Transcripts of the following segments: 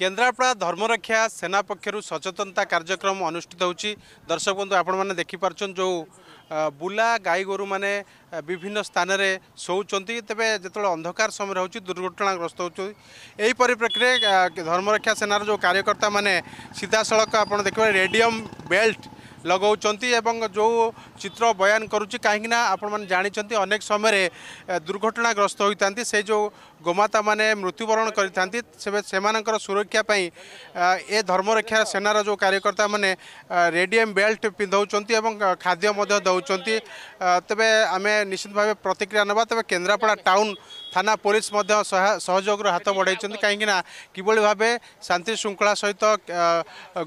কেন্দ্রাপড়া ধর্মরক্ষা সেনা পক্ষর সচেতনতা কার্যক্রম অনুষ্ঠিত হচ্ছে দর্শক বন্ধু আপনার দেখিপারছেন যে বুলা গাই গোরু মানে বিভিন্ন স্থানের শোচন্তি তবে যেত অন্ধকার সময় হচ্ছে দুর্ঘটনাগ্রস্ত হচ্ছে এই পরিপ্রেক্ষী ধর্মরক্ষা সেনার যে কার্যকর্তা মানে সিধাসলখ আপনার দেখবে রেডিয়ম বেল্ট ଲଗାଉଛନ୍ତି ଏବଂ ଯେଉଁ ଚିତ୍ର ବୟାନ କରୁଛି କାହିଁକିନା ଆପଣମାନେ ଜାଣିଛନ୍ତି ଅନେକ ସମୟରେ ଦୁର୍ଘଟଣାଗ୍ରସ୍ତ ହୋଇଥାନ୍ତି ସେ ଯେଉଁ ଗୋମାତାମାନେ ମୃତ୍ୟୁବରଣ କରିଥାନ୍ତି ସେମାନଙ୍କର ସୁରକ୍ଷା ପାଇଁ ଏ ଧର୍ମରକ୍ଷା ସେନାର ଯେଉଁ କାର୍ଯ୍ୟକର୍ତ୍ତାମାନେ ରେଡିଏମ୍ ବେଲ୍ଟ ପିନ୍ଧାଉଛନ୍ତି ଏବଂ ଖାଦ୍ୟ ମଧ୍ୟ ଦେଉଛନ୍ତି ତେବେ ଆମେ ନିଶ୍ଚିତ ଭାବେ ପ୍ରତିକ୍ରିୟା ନେବା ତେବେ କେନ୍ଦ୍ରାପଡ଼ା ଟାଉନ୍ থানা পুলিশ সহযোগর হাত বড়াইছেন কিনা কিভাবে ভাবে শান্তি শৃঙ্খলা সহিত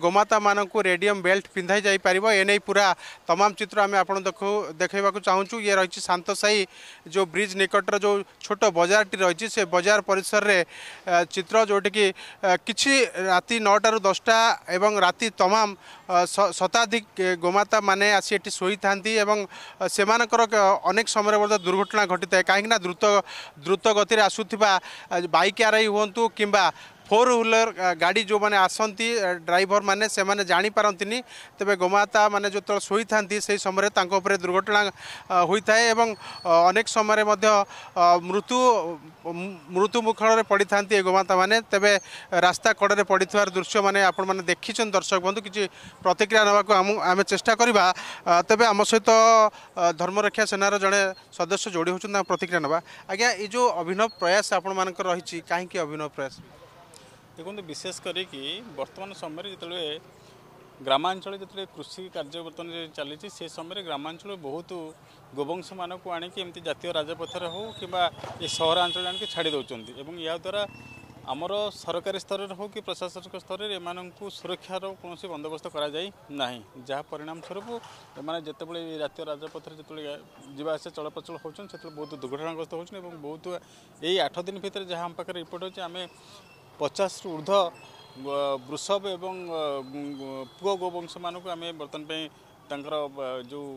গোমাতা মানুষ রেডিয়ম বেল্ট পিধাই যাই পার এনে পুরা তমাম চিত্র আমি আপনার দেখাইবা চাহুছু ইয়ে রয়েছে শান্তসাই যে ব্রিজ নিকটর যে ছোট বজারটি রয়েছে সে বজার পরিসরের চিত্র যেটিকি কিছু রাতে নটার দশটা এবং রাতে তমাম শতাধিক গোমাতা মানে আসি এটি শোই থাকে এবং সেমানকর অনেক সময় মধ্যে দুর্ঘটনা ঘটিথায় কাহিঁকি না দ্রুত দ্রুত দ্রুত গতিরে আসুক বাইক আরআই হুম কিংবা ଫୋର୍ ହ୍ୱିଲର୍ ଗାଡ଼ି ଯେଉଁମାନେ ଆସନ୍ତି ଡ୍ରାଇଭର ମାନେ ସେମାନେ ଜାଣିପାରନ୍ତିନି ତେବେ ଗୋମାତା ମାନେ ଯେତେବେଳେ ଶୋଇଥାନ୍ତି ସେହି ସମୟରେ ତାଙ୍କ ଉପରେ ଦୁର୍ଘଟଣା ହୋଇଥାଏ ଏବଂ ଅନେକ ସମୟରେ ମଧ୍ୟ ମୃତ୍ୟୁ ମୃତ୍ୟୁ ମୁଖରେ ପଡ଼ିଥାନ୍ତି ଏ ଗୋମାତାମାନେ ତେବେ ରାସ୍ତା କଡ଼ରେ ପଡ଼ିଥିବାର ଦୃଶ୍ୟମାନେ ଆପଣମାନେ ଦେଖିଛନ୍ତି ଦର୍ଶକ ବନ୍ଧୁ କିଛି ପ୍ରତିକ୍ରିୟା ନେବାକୁ ଆମେ ଚେଷ୍ଟା କରିବା ତେବେ ଆମ ସହିତ ଧର୍ମରକ୍ଷା ସେନାର ଜଣେ ସଦସ୍ୟ ଯୋଡ଼ି ହେଉଛନ୍ତି ତାଙ୍କ ପ୍ରତିକ୍ରିୟା ନେବା ଆଜ୍ଞା ଏ ଯେଉଁ ଅଭିନବ ପ୍ରୟାସ ଆପଣମାନଙ୍କର ରହିଛି କାହିଁକି ଅଭିନବ ପ୍ରୟାସ ଦେଖନ୍ତୁ ବିଶେଷ କରିକି ବର୍ତ୍ତମାନ ସମୟରେ ଯେତେବେଳେ ଗ୍ରାମାଞ୍ଚଳ ଯେତେବେଳେ କୃଷି କାର୍ଯ୍ୟ ବର୍ତ୍ତମାନ ଚାଲିଛି ସେ ସମୟରେ ଗ୍ରାମାଞ୍ଚଳ ବହୁତ ଗୋବଂଶମାନଙ୍କୁ ଆଣିକି ଏମିତି ଜାତୀୟ ରାଜପଥରେ ହେଉ କିମ୍ବା ଏ ସହରାଞ୍ଚଳରେ ଆଣିକି ଛାଡ଼ି ଦେଉଛନ୍ତି ଏବଂ ଏହାଦ୍ୱାରା ଆମର ସରକାରୀ ସ୍ତରରେ ହେଉ କି ପ୍ରଶାସନିକ ସ୍ତରରେ ଏମାନଙ୍କୁ ସୁରକ୍ଷାର କୌଣସି ବନ୍ଦୋବସ୍ତ କରାଯାଇ ନାହିଁ ଯାହା ପରିଣାମ ସ୍ୱରୂପ ଏମାନେ ଯେତେବେଳେ ଜାତୀୟ ରାଜପଥରେ ଯେତେବେଳେ ଯିବା ଆସିବା ଚଳପ୍ରଚଳ ହେଉଛନ୍ତି ସେତେବେଳେ ବହୁତ ଦୁର୍ଘଟଣାଗ୍ରସ୍ତ ହେଉଛନ୍ତି ଏବଂ ବହୁତ ଏଇ ଆଠ ଦିନ ଭିତରେ ଯାହା ଆମ ପାଖରେ ରିପୋର୍ଟ ହେଉଛି ଆମେ ପଚାଶରୁ ଉର୍ଦ୍ଧ୍ୱ ବୃଷଭ ଏବଂ ପୁଅ ଗୋବଂଶମାନଙ୍କୁ ଆମେ ବର୍ତ୍ତମାନ ପାଇଁ ତାଙ୍କର ଯେଉଁ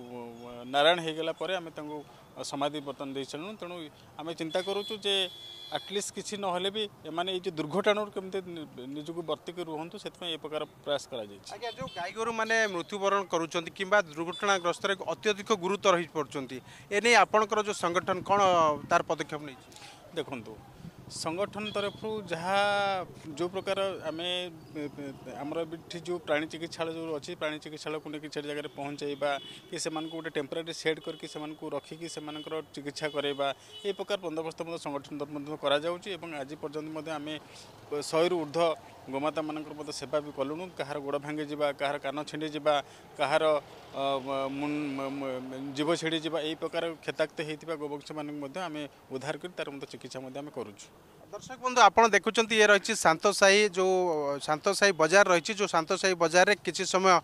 ନାରାୟଣ ହୋଇଗଲା ପରେ ଆମେ ତାଙ୍କୁ ସମାଧି ବର୍ତ୍ତମାନ ଦେଇସାରିଲୁଣୁ ତେଣୁ ଆମେ ଚିନ୍ତା କରୁଛୁ ଯେ ଆଟଲିଷ୍ଟ କିଛି ନହେଲେ ବି ଏମାନେ ଏଇ ଯେଉଁ ଦୁର୍ଘଟଣାରୁ କେମିତି ନିଜକୁ ବର୍ତ୍ତିକି ରୁହନ୍ତୁ ସେଥିପାଇଁ ଏ ପ୍ରକାର ପ୍ରୟାସ କରାଯାଇଛି ଆଜ୍ଞା ଯେଉଁ ଗାଈ ଗୋରୁମାନେ ମୃତ୍ୟୁବରଣ କରୁଛନ୍ତି କିମ୍ବା ଦୁର୍ଘଟଣାଗ୍ରସ୍ତରେ ଅତ୍ୟଧିକ ଗୁରୁତର ହୋଇପାରୁଛନ୍ତି ଏ ନେଇ ଆପଣଙ୍କର ଯେଉଁ ସଂଗଠନ କ'ଣ ତାର ପଦକ୍ଷେପ ନେଇଛି ଦେଖନ୍ତୁ সংগঠন তরফ যা যে প্রকার আমি আমার এটি যে প্রাণী চিকিৎসালয় যে অছি প্রাণী চিকিৎসালয়কে নিয়ে সেই জায়গায় পৌঁছাইবা কি সে গোটে টেম্পোরারি সেড করি সে রক্ষিকি সে চিকিৎসা করাইবা এই প্রকার বন্দোবস্ত সংগঠন তরফ করা যাচ্ছে এবং আজ পর্যন্ত আমি শহের ঊর্ধ্ব ଗୋମାତାମାନଙ୍କର ମଧ୍ୟ ସେବା ବି କଲୁଣୁ କାହାର ଗୋଡ଼ ଭାଙ୍ଗିଯିବା କାହାର କାନ ଛିଣ୍ଡିଯିବା କାହାର ଜୀବ ଛିଡ଼ିଯିବା ଏହି ପ୍ରକାର କ୍ଷତାକ୍ତ ହୋଇଥିବା ଗୋବଂଶମାନଙ୍କୁ ମଧ୍ୟ ଆମେ ଉଦ୍ଧାର କରି ତା'ର ମଧ୍ୟ ଚିକିତ୍ସା ମଧ୍ୟ ଆମେ କରୁଛୁ দর্শক বন্ধু আপনার দেখুম ইয়ে রয়েছে শান্তসাহি যে শান্তসাহি বজার রয়েছে যে শান্তসাহি বজারে কিছু সময়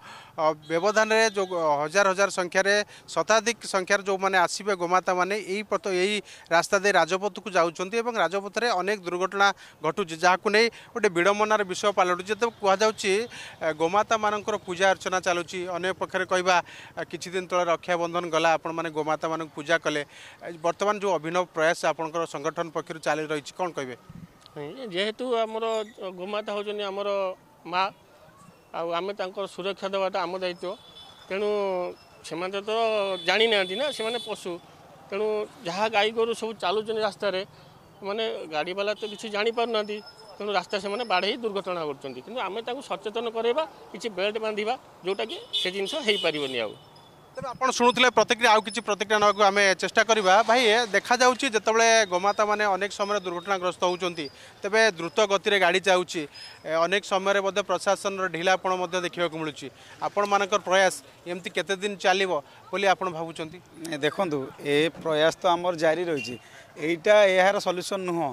ব্যবধানে যে হাজার হাজার সংখ্যার শতাধিক সংখ্যার যে আসবে গোমাতা মানে এই পথ এই রাস্তা দিয়ে রাজপথকু যাচ্ছেন এবং রাজপথে অনেক দুর্ঘটনা ঘটুছে যাকে নিয়ে গোটে বিড়ম্বনার বিষয় পালটুছে তো কুহযাচ্ছে গোমাতা মানকর পূজা অর্চনা চালুছি অনেক পক্ষে কহবা কিছুদিন তলে রক্ষাবন্ধন গলা আপন মানে গোমাতা মানুষ পূজা কলে বর্তমান যে অভিনব প্রয়াস আপনার সংগঠন পক্ষ চালি রয়েছে কম কে ଯେହେତୁ ଆମର ଗୋମାତା ହେଉଛନ୍ତି ଆମର ମା ଆଉ ଆମେ ତାଙ୍କର ସୁରକ୍ଷା ଦେବାଟା ଆମ ଦାୟିତ୍ୱ ତେଣୁ ସେମାନେ ତ ଜାଣିନାହାନ୍ତି ନା ସେମାନେ ପଶୁ ତେଣୁ ଯାହା ଗାଈ ଗୋରୁ ସବୁ ଚାଲୁଛନ୍ତି ରାସ୍ତାରେ ମାନେ ଗାଡ଼ିବାଲା ତ କିଛି ଜାଣିପାରୁନାହାନ୍ତି ତେଣୁ ରାସ୍ତା ସେମାନେ ବାଡ଼େଇ ଦୁର୍ଘଟଣା କରୁଛନ୍ତି କିନ୍ତୁ ଆମେ ତାଙ୍କୁ ସଚେତନ କରାଇବା କିଛି ବେଲ୍ଟ ବାନ୍ଧିବା ଯେଉଁଟାକି ସେ ଜିନିଷ ହେଇପାରିବନି ଆଉ ତେବେ ଆପଣ ଶୁଣୁଥିଲେ ପ୍ରତିକ୍ରିୟା ଆଉ କିଛି ପ୍ରତିକ୍ରିୟା ନେବାକୁ ଆମେ ଚେଷ୍ଟା କରିବା ଭାଇ ଦେଖାଯାଉଛି ଯେତେବେଳେ ଗୋମାତାମାନେ ଅନେକ ସମୟରେ ଦୁର୍ଘଟଣାଗ୍ରସ୍ତ ହେଉଛନ୍ତି ତେବେ ଦ୍ରୁତ ଗତିରେ ଗାଡ଼ି ଯାଉଛି ଅନେକ ସମୟରେ ମଧ୍ୟ ପ୍ରଶାସନର ଢିଲାପଣ ମଧ୍ୟ ଦେଖିବାକୁ ମିଳୁଛି ଆପଣମାନଙ୍କର ପ୍ରୟାସ ଏମିତି କେତେ ଦିନ ଚାଲିବ ବୋଲି ଆପଣ ଭାବୁଛନ୍ତି ଦେଖନ୍ତୁ ଏ ପ୍ରୟାସ ତ ଆମର ଜାରି ରହିଛି ଏଇଟା ଏହାର ସଲ୍ୟୁସନ୍ ନୁହଁ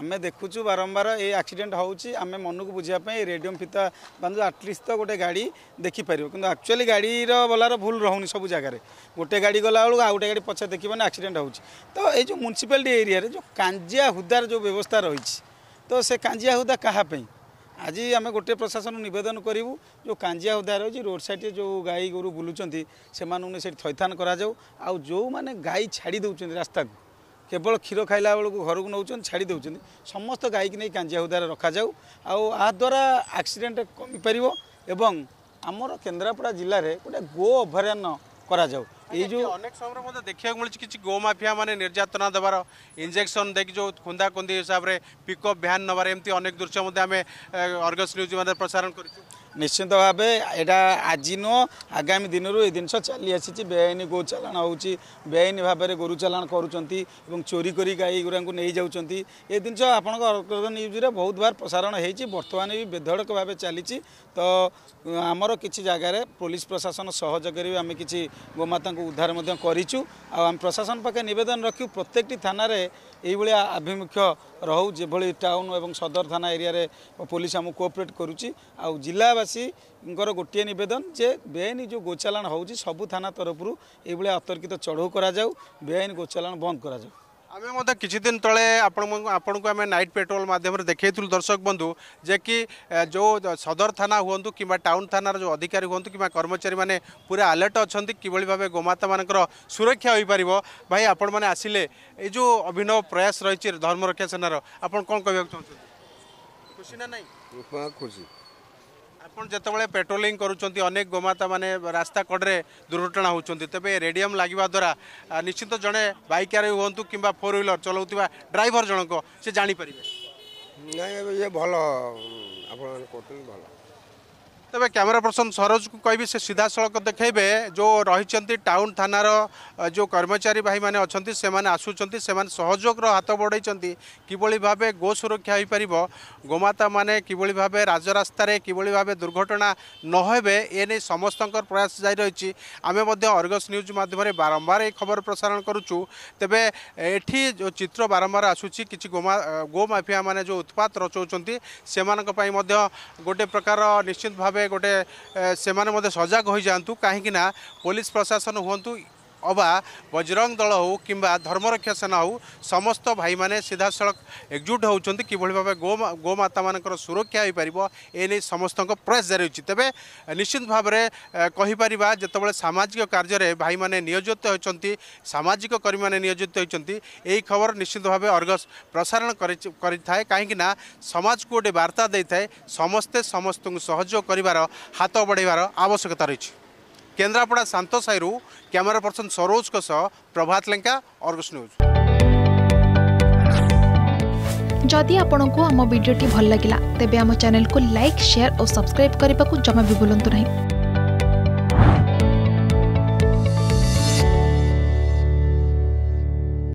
ଆମେ ଦେଖୁଛୁ ବାରମ୍ବାର ଏ ଆକ୍ସିଡେଣ୍ଟ ହେଉଛି ଆମେ ମନକୁ ବୁଝିବା ପାଇଁ ରେଡ଼ିୟମ୍ ଫିତା ବାନ୍ଧୁ ଆଟଲିଷ୍ଟ ତ ଗୋଟେ ଗାଡ଼ି ଦେଖିପାରିବ କିନ୍ତୁ ଆକ୍ଚୁଆଲି ଗାଡ଼ିର ବୋଲାର ଭୁଲ ରହୁନି ସବୁ ଜାଗାରେ ଗୋଟେ ଗାଡ଼ି ଗଲାବେଳକୁ ଆଉ ଗୋଟେ ଗାଡ଼ି ପଛରେ ଦେଖିବନି ଆକ୍ସିଡେଣ୍ଟ ହେଉଛି ତ ଏଇ ଯେଉଁ ମ୍ୟୁନିସିପାଲିଟି ଏରିଆରେ ଯେଉଁ କାଞ୍ଜିଆ ହୁଦାର ଯେଉଁ ବ୍ୟବସ୍ଥା ରହିଛି ତ ସେ କାଞ୍ଜିଆ ହୁଦା କାହା ପାଇଁ ଆଜି ଆମେ ଗୋଟିଏ ପ୍ରଶାସନ ନିବେଦନ କରିବୁ ଯେଉଁ କାଞ୍ଜିଆ ଉଦା ରହିଛି ରୋଡ଼ ସାଇଡ଼ରେ ଯେଉଁ ଗାଈ ଗୋରୁ ବୁଲୁଛନ୍ତି ସେମାନଙ୍କୁ ସେଠି ଥଇଥାନ କରାଯାଉ ଆଉ ଯେଉଁମାନେ ଗାଈ ଛାଡ଼ି ଦେଉଛନ୍ତି ରାସ୍ତାକୁ কেবল ক্ষীর খাইলা বেড়ে ঘর নৌ ছাড়ি দে সমস্ত গাইকে নিয়ে কাঞ্জিয়া হুদার যাও আদ্বারা আক্সিডেন্ট কমিপার এবং আমার কেন্দ্রাপড়া জেলার গোটে গো অভয়ারণ্য করা যাও এই যে অনেক সময় মধ্যে দেখা মিলছে কিছু গো মাফিয়া মানে নির্যাতনা দেবার ইঞ্জেকশন দেখি যে খুন্দা খুন্দি হিসাবে পিকঅপ ভ্যান নেবার এমনি অনেক দৃশ্য মধ্যে আমি অর্গস নিউজ মধ্যে প্রসারণ করছি ନିଶ୍ଚିନ୍ତ ଭାବେ ଏଇଟା ଆଜି ନୁହଁ ଆଗାମୀ ଦିନରୁ ଏ ଜିନିଷ ଚାଲି ଆସିଛି ବେଆଇନ ଗୋ ଚାଲାଣ ହେଉଛି ବେଆଇନ ଭାବରେ ଗୋରୁ ଚାଲାଣ କରୁଛନ୍ତି ଏବଂ ଚୋରି କରି ଗାଈ ଗୁଡ଼ାଙ୍କୁ ନେଇଯାଉଛନ୍ତି ଏ ଜିନିଷ ଆପଣଙ୍କ ଅର୍କ୍ରଦ ନ୍ୟୁଜ୍ରେ ବହୁତ ବାର ପ୍ରସାରଣ ହୋଇଛି ବର୍ତ୍ତମାନ ବି ବେଧଡ଼କ ଭାବେ ଚାଲିଛି ତ ଆମର କିଛି ଜାଗାରେ ପୋଲିସ ପ୍ରଶାସନ ସହଯୋଗରେ ବି ଆମେ କିଛି ଗୋମାତାଙ୍କୁ ଉଦ୍ଧାର ମଧ୍ୟ କରିଛୁ ଆଉ ଆମେ ପ୍ରଶାସନ ପାଖରେ ନିବେଦନ ରଖିବୁ ପ୍ରତ୍ୟେକଟି ଥାନାରେ ଏଇଭଳିଆ ଆଭିମୁଖ୍ୟ ରହୁ ଯେଭଳି ଟାଉନ୍ ଏବଂ ସଦର ଥାନା ଏରିଆରେ ପୋଲିସ ଆମକୁ କୋଅପରେଟ୍ କରୁଛି ଆଉ ଜିଲ୍ଲା ଆଦିବାସୀଙ୍କର ଗୋଟିଏ ନିବେଦନ ଯେ ବେଆଇନ ଯେଉଁ ଗୋଚାଲାଣ ହେଉଛି ସବୁ ଥାନା ତରଫରୁ ଏଇଭଳିଆ ଅତର୍କିତ ଚଢ଼ଉ କରାଯାଉ ବେଆଇନ ଗୋଚାଲାଣ ବନ୍ଦ କରାଯାଉ ଆମେ ମଧ୍ୟ କିଛି ଦିନ ତଳେ ଆପଣଙ୍କୁ ଆପଣଙ୍କୁ ଆମେ ନାଇଟ୍ ପେଟ୍ରୋଲ ମାଧ୍ୟମରେ ଦେଖାଇଥିଲୁ ଦର୍ଶକ ବନ୍ଧୁ ଯେ କି ଯେଉଁ ସଦର ଥାନା ହୁଅନ୍ତୁ କିମ୍ବା ଟାଉନ୍ ଥାନାର ଯେଉଁ ଅଧିକାରୀ ହୁଅନ୍ତୁ କିମ୍ବା କର୍ମଚାରୀମାନେ ପୁରା ଆଲର୍ଟ ଅଛନ୍ତି କିଭଳି ଭାବେ ଗୋମାତାମାନଙ୍କର ସୁରକ୍ଷା ହୋଇପାରିବ ଭାଇ ଆପଣମାନେ ଆସିଲେ ଏଇ ଯେଉଁ ଅଭିନବ ପ୍ରୟାସ ରହିଛି ଧର୍ମରକ୍ଷା ସେନାର ଆପଣ କ'ଣ କହିବାକୁ ଚାହୁଁଛନ୍ତି ଖୁସି ନା ନାହିଁ ଖୁସି ଆପଣ ଯେତେବେଳେ ପେଟ୍ରୋଲିଂ କରୁଛନ୍ତି ଅନେକ ଗୋମାତାମାନେ ରାସ୍ତା କଡ଼ରେ ଦୁର୍ଘଟଣା ହେଉଛନ୍ତି ତେବେ ରେଡ଼ିୟମ୍ ଲାଗିବା ଦ୍ୱାରା ନିଶ୍ଚିତ ଜଣେ ବାଇକାରେ ହୁଅନ୍ତୁ କିମ୍ବା ଫୋର୍ ହ୍ୱିଲର୍ ଚଲାଉଥିବା ଡ୍ରାଇଭର ଜଣଙ୍କ ସେ ଜାଣିପାରିବେ ନାଇଁ ଇଏ ଭଲ ଆପଣ କରୁଛନ୍ତି ଭଲ তবে ক্যামেরা পର୍ସନ ସରୋଜକୁ କହିବି ସେ ସିଧାସଳଖ ଦେଖାଇବେ ଯେଉଁ ରହିଛନ୍ତି ଟାଉନ୍ ଥାନାର ଯେଉଁ କର୍ମଚାରୀ ଭାଇମାନେ ଅଛନ୍ତି ସେମାନେ ଆସୁଛନ୍ତି ସେମାନେ ସହଯୋଗର ହାତ ବଢ଼ାଇଛନ୍ତି କିଭଳି ଭାବେ ଗୋ ସୁରକ୍ଷା ହୋଇପାରିବ ଗୋମାତାମାନେ କିଭଳି ଭାବେ ରାଜରାସ୍ତାରେ କିଭଳି ଭାବେ ଦୁର୍ଘଟଣା ନହେବେ ଏ ନେଇ ସମସ୍ତଙ୍କର ପ୍ରୟାସ ଜାରି ରହିଛି ଆମେ ମଧ୍ୟ ଅର୍ଗସ୍ ନ୍ୟୁଜ୍ ମାଧ୍ୟମରେ ବାରମ୍ବାର ଏହି ଖବର ପ୍ରସାରଣ କରୁଛୁ ତେବେ ଏଠି ଯେଉଁ ଚିତ୍ର ବାରମ୍ବାର ଆସୁଛି କିଛି ଗୋମା ଗୋମାଫିଆମାନେ ଯେଉଁ ଉତ୍ପାତ ରଚାଉଛନ୍ତି ସେମାନଙ୍କ ପାଇଁ ମଧ୍ୟ ଗୋଟେ ପ୍ରକାର ନିଶ୍ଚିତ ଭାବେ गोटे से सजाग हो जातु कहीं पुलिस प्रशासन हूँ ଅବା ବଜରଙ୍ଗ ଦଳ ହେଉ କିମ୍ବା ଧର୍ମରକ୍ଷା ସେନା ହେଉ ସମସ୍ତ ଭାଇମାନେ ସିଧାସଳଖ ଏକଜୁଟ ହେଉଛନ୍ତି କିଭଳି ଭାବେ ଗୋ ଗୋମାତାମାନଙ୍କର ସୁରକ୍ଷା ହୋଇପାରିବ ଏ ନେଇ ସମସ୍ତଙ୍କ ପ୍ରୟାସ ଜାରି ହେଉଛି ତେବେ ନିଶ୍ଚିତ ଭାବରେ କହିପାରିବା ଯେତେବେଳେ ସାମାଜିକ କାର୍ଯ୍ୟରେ ଭାଇମାନେ ନିୟୋଜିତ ହୋଇଛନ୍ତି ସାମାଜିକ କର୍ମୀମାନେ ନିୟୋଜିତ ହୋଇଛନ୍ତି ଏହି ଖବର ନିଶ୍ଚିତ ଭାବେ ଅର୍ଗସ ପ୍ରସାରଣ କରିଥାଏ କାହିଁକିନା ସମାଜକୁ ଗୋଟେ ବାର୍ତ୍ତା ଦେଇଥାଏ ସମସ୍ତେ ସମସ୍ତଙ୍କୁ ସହଯୋଗ କରିବାର ହାତ ବଢ଼ାଇବାର ଆବଶ୍ୟକତା ରହିଛି केन्द्रापडा शान्त साईहरू क्यामेरा पर्सन सरोजको सह प्रभात लेङ्का अर्गस न्यूज जदि आपणको आम भिडियोटी भल लागिला तेबे आम चैनल को लाइक शेयर और सब्सक्राइब करने को जमा भी बुलां नहीं